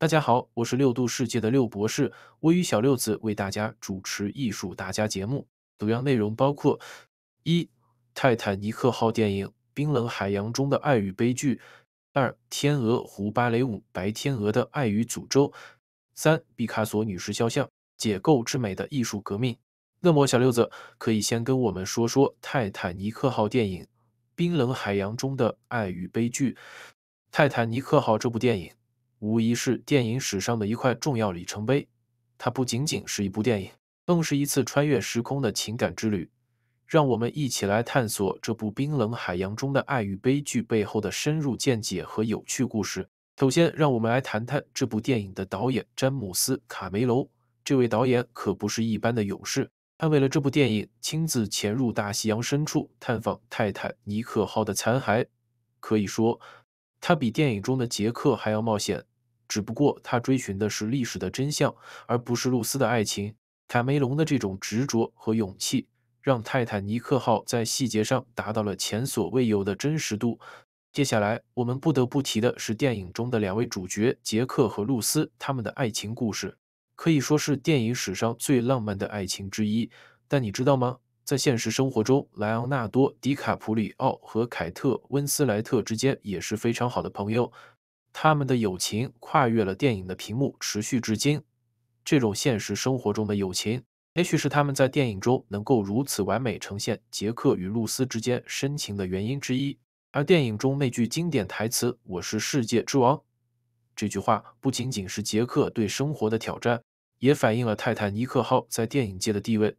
大家好，我是六度世界的六博士，我与小六子为大家主持《艺术大家》节目，主要内容包括：一、泰坦尼克号电影《冰冷海洋中的爱与悲剧》；二、天鹅湖芭蕾舞《白天鹅的爱与诅咒》；三、毕卡索女士肖像《解构之美的艺术革命》。那么，小六子可以先跟我们说说《泰坦尼克号》电影《冰冷海洋中的爱与悲剧》。泰坦尼克号这部电影。无疑是电影史上的一块重要里程碑。它不仅仅是一部电影，更是一次穿越时空的情感之旅。让我们一起来探索这部冰冷海洋中的爱与悲剧背后的深入见解和有趣故事。首先，让我们来谈谈这部电影的导演詹姆斯·卡梅隆。这位导演可不是一般的勇士，他为了这部电影亲自潜入大西洋深处探访泰坦尼克号的残骸，可以说他比电影中的杰克还要冒险。只不过他追寻的是历史的真相，而不是露丝的爱情。卡梅隆的这种执着和勇气，让泰坦尼克号在细节上达到了前所未有的真实度。接下来我们不得不提的是电影中的两位主角杰克和露丝，他们的爱情故事可以说是电影史上最浪漫的爱情之一。但你知道吗？在现实生活中，莱昂纳多·迪卡普里奥和凯特·温斯莱特之间也是非常好的朋友。他们的友情跨越了电影的屏幕，持续至今。这种现实生活中的友情，也许是他们在电影中能够如此完美呈现杰克与露丝之间深情的原因之一。而电影中那句经典台词“我是世界之王”，这句话不仅仅是杰克对生活的挑战，也反映了《泰坦尼克号》在电影界的地位。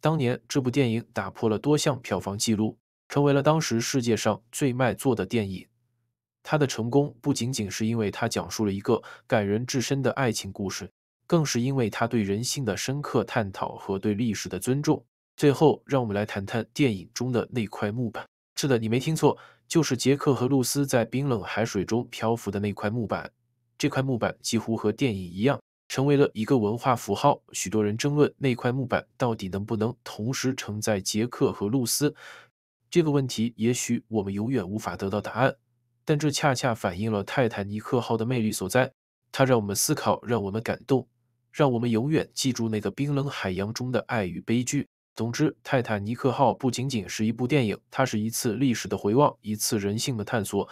当年，这部电影打破了多项票房纪录，成为了当时世界上最卖座的电影。他的成功不仅仅是因为他讲述了一个感人至深的爱情故事，更是因为他对人性的深刻探讨和对历史的尊重。最后，让我们来谈谈电影中的那块木板。是的，你没听错，就是杰克和露丝在冰冷海水中漂浮的那块木板。这块木板几乎和电影一样，成为了一个文化符号。许多人争论那块木板到底能不能同时承载杰克和露丝这个问题，也许我们永远无法得到答案。但这恰恰反映了泰坦尼克号的魅力所在，它让我们思考，让我们感动，让我们永远记住那个冰冷海洋中的爱与悲剧。总之，泰坦尼克号不仅仅是一部电影，它是一次历史的回望，一次人性的探索，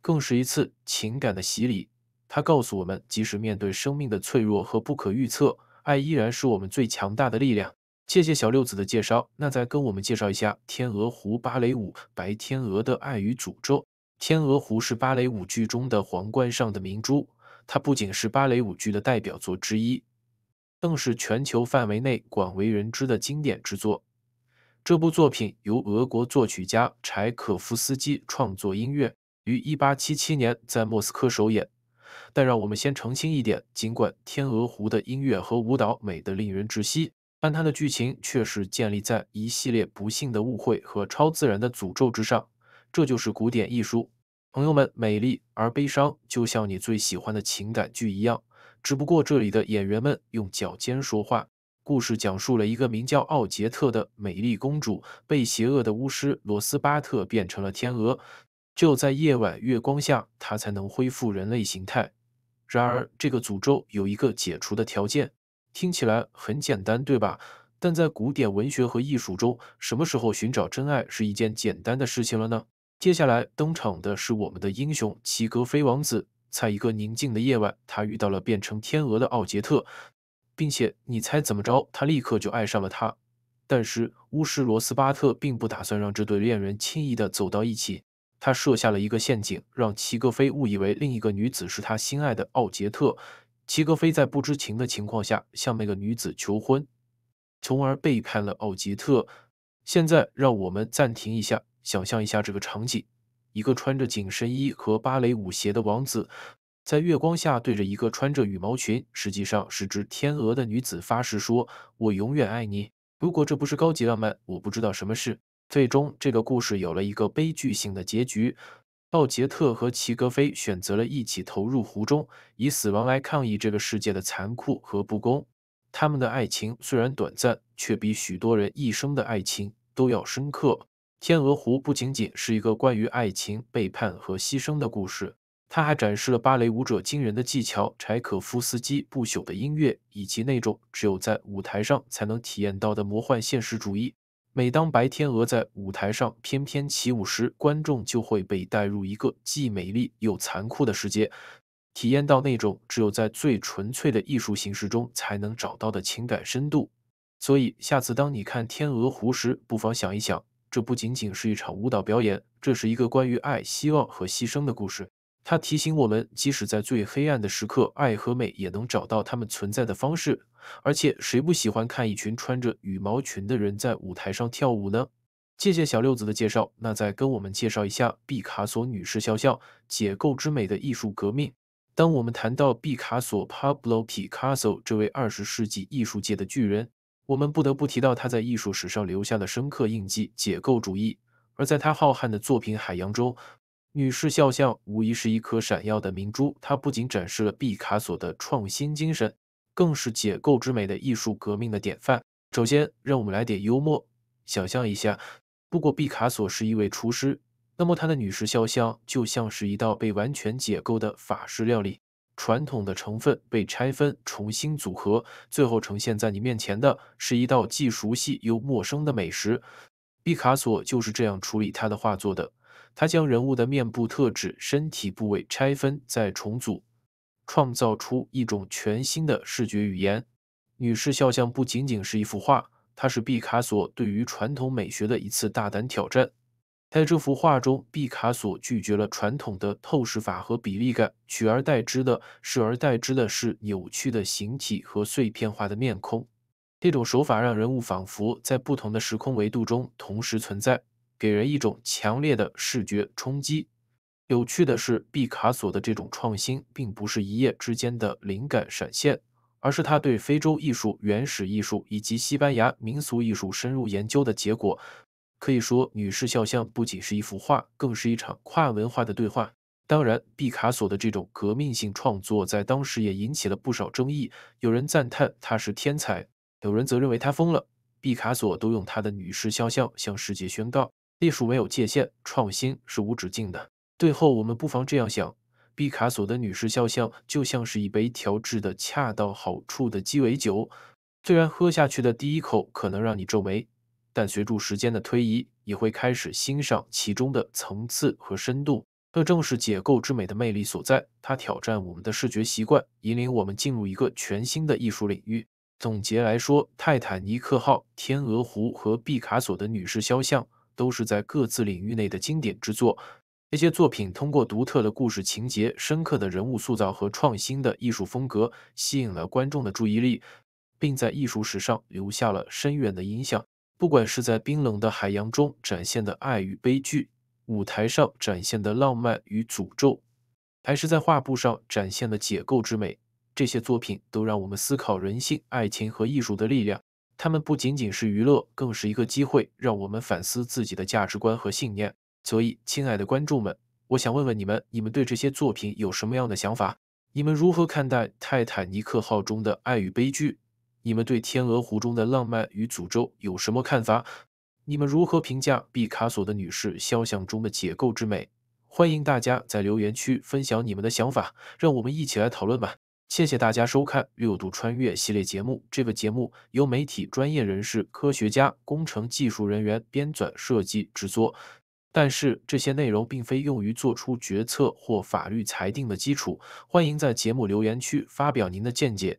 更是一次情感的洗礼。它告诉我们，即使面对生命的脆弱和不可预测，爱依然是我们最强大的力量。谢谢小六子的介绍，那再跟我们介绍一下《天鹅湖》芭蕾舞《白天鹅的爱与诅咒》。《天鹅湖》是芭蕾舞剧中的皇冠上的明珠，它不仅是芭蕾舞剧的代表作之一，更是全球范围内广为人知的经典之作。这部作品由俄国作曲家柴可夫斯基创作音乐，于1877年在莫斯科首演。但让我们先澄清一点：尽管《天鹅湖》的音乐和舞蹈美得令人窒息，但它的剧情却是建立在一系列不幸的误会和超自然的诅咒之上。这就是古典艺术，朋友们，美丽而悲伤，就像你最喜欢的情感剧一样。只不过这里的演员们用脚尖说话。故事讲述了一个名叫奥杰特的美丽公主被邪恶的巫师罗斯巴特变成了天鹅，只有在夜晚月光下，她才能恢复人类形态。然而，这个诅咒有一个解除的条件，听起来很简单，对吧？但在古典文学和艺术中，什么时候寻找真爱是一件简单的事情了呢？接下来登场的是我们的英雄齐格飞王子。在一个宁静的夜晚，他遇到了变成天鹅的奥杰特，并且你猜怎么着？他立刻就爱上了他。但是巫师罗斯巴特并不打算让这对恋人轻易的走到一起，他设下了一个陷阱，让齐格飞误以为另一个女子是他心爱的奥杰特。齐格飞在不知情的情况下向那个女子求婚，从而背叛了奥杰特。现在让我们暂停一下。想象一下这个场景：一个穿着紧身衣和芭蕾舞鞋的王子，在月光下对着一个穿着羽毛裙（实际上是只天鹅）的女子发誓说：“我永远爱你。”如果这不是高级浪漫，我不知道什么是。最终，这个故事有了一个悲剧性的结局：奥杰特和齐格飞选择了一起投入湖中，以死亡来抗议这个世界的残酷和不公。他们的爱情虽然短暂，却比许多人一生的爱情都要深刻。《天鹅湖》不仅仅是一个关于爱情、背叛和牺牲的故事，它还展示了芭蕾舞者惊人的技巧、柴可夫斯基不朽的音乐，以及那种只有在舞台上才能体验到的魔幻现实主义。每当白天鹅在舞台上翩翩起舞时，观众就会被带入一个既美丽又残酷的世界，体验到那种只有在最纯粹的艺术形式中才能找到的情感深度。所以，下次当你看《天鹅湖》时，不妨想一想。这不仅仅是一场舞蹈表演，这是一个关于爱、希望和牺牲的故事。它提醒我们，即使在最黑暗的时刻，爱和美也能找到它们存在的方式。而且，谁不喜欢看一群穿着羽毛裙的人在舞台上跳舞呢？谢谢小六子的介绍，那再跟我们介绍一下毕卡索女士肖像——解构之美的艺术革命。当我们谈到毕卡索 （Pablo Picasso） 这位二十世纪艺术界的巨人。我们不得不提到他在艺术史上留下的深刻印记——解构主义。而在他浩瀚的作品海洋中，女士肖像无疑是一颗闪耀的明珠。它不仅展示了毕卡索的创新精神，更是解构之美的艺术革命的典范。首先，让我们来点幽默。想象一下，如果毕卡索是一位厨师，那么他的女士肖像就像是一道被完全解构的法式料理。传统的成分被拆分，重新组合，最后呈现在你面前的是一道既熟悉又陌生的美食。毕卡索就是这样处理他的画作的：他将人物的面部特质、身体部位拆分，再重组，创造出一种全新的视觉语言。女士肖像不仅仅是一幅画，它是毕卡索对于传统美学的一次大胆挑战。在这幅画中，毕卡索拒绝了传统的透视法和比例感，取而代之的，取而代之的是扭曲的形体和碎片化的面孔。这种手法让人物仿佛在不同的时空维度中同时存在，给人一种强烈的视觉冲击。有趣的是，毕卡索的这种创新并不是一夜之间的灵感闪现，而是他对非洲艺术、原始艺术以及西班牙民俗艺术深入研究的结果。可以说，女士肖像不仅是一幅画，更是一场跨文化的对话。当然，毕卡索的这种革命性创作在当时也引起了不少争议。有人赞叹他是天才，有人则认为他疯了。毕卡索都用他的女士肖像向世界宣告：艺术没有界限，创新是无止境的。最后，我们不妨这样想：毕卡索的女士肖像就像是一杯调制的恰到好处的鸡尾酒，虽然喝下去的第一口可能让你皱眉。但随住时间的推移，也会开始欣赏其中的层次和深度。这正是解构之美的魅力所在。它挑战我们的视觉习惯，引领我们进入一个全新的艺术领域。总结来说，《泰坦尼克号》《天鹅湖》和毕卡索的《女士肖像》都是在各自领域内的经典之作。这些作品通过独特的故事情节、深刻的人物塑造和创新的艺术风格，吸引了观众的注意力，并在艺术史上留下了深远的影响。不管是在冰冷的海洋中展现的爱与悲剧，舞台上展现的浪漫与诅咒，还是在画布上展现的解构之美，这些作品都让我们思考人性、爱情和艺术的力量。它们不仅仅是娱乐，更是一个机会，让我们反思自己的价值观和信念。所以，亲爱的观众们，我想问问你们：你们对这些作品有什么样的想法？你们如何看待《泰坦尼克号》中的爱与悲剧？你们对《天鹅湖》中的浪漫与诅咒有什么看法？你们如何评价毕卡索的《女士肖像》中的解构之美？欢迎大家在留言区分享你们的想法，让我们一起来讨论吧！谢谢大家收看《六度穿越》系列节目。这个节目由媒体专业人士、科学家、工程技术人员编纂、设计、制作，但是这些内容并非用于做出决策或法律裁定的基础。欢迎在节目留言区发表您的见解。